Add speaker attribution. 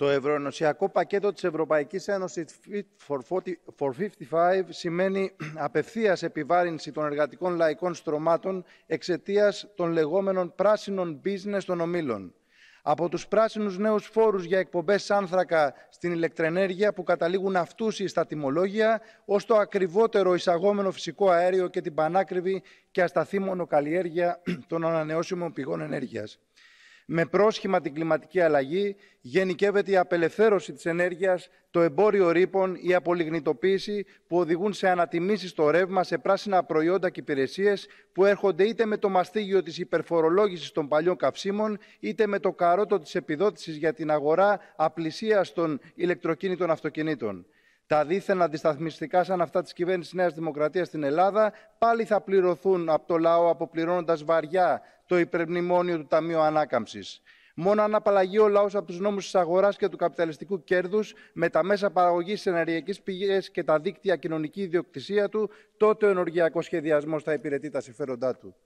Speaker 1: Το ευρωενωσιακό πακέτο της Ευρωπαϊκής Ένωσης Fit for 55 σημαίνει απευθείας επιβάρυνση των εργατικών λαϊκών στρωμάτων εξαιτίας των λεγόμενων πράσινων business των ομίλων. Από τους πράσινους νέους φόρους για εκπομπές άνθρακα στην ηλεκτρενέργεια που καταλήγουν αυτούς στα τιμολόγια, ως το ακριβότερο εισαγόμενο φυσικό αέριο και την πανάκριβη και ασταθή μονοκαλλιέργεια των ανανεώσιμων πηγών ενέργειας με πρόσχημα την κλιματική αλλαγή, γενικεύεται η απελευθέρωση της ενέργειας, το εμπόριο ρήπων, η απολιγνητοποίηση που οδηγούν σε ανατιμήσεις στο ρεύμα, σε πράσινα προϊόντα και υπηρεσίες που έρχονται είτε με το μαστίγιο της υπερφορολόγησης των παλιών καυσίμων, είτε με το καρότο της επιδότησης για την αγορά απλησίας των ηλεκτροκίνητων αυτοκινήτων. Τα δίθεν αντισταθμιστικά σαν αυτά της κυβέρνησης Νέας Δημοκρατίας στην Ελλάδα πάλι θα πληρωθούν από το λαό αποπληρώνοντας βαριά το υπερμνημόνιο του Ταμείου Ανάκαμψης. Μόνο αν απαλλαγεί ο λαός από τους νόμους της αγοράς και του καπιταλιστικού κέρδους με τα μέσα παραγωγής ενεργειακής πηγή και τα δίκτυα κοινωνική ιδιοκτησία του, τότε ο ενεργειακός σχεδιασμός θα υπηρετεί τα συμφέροντά του.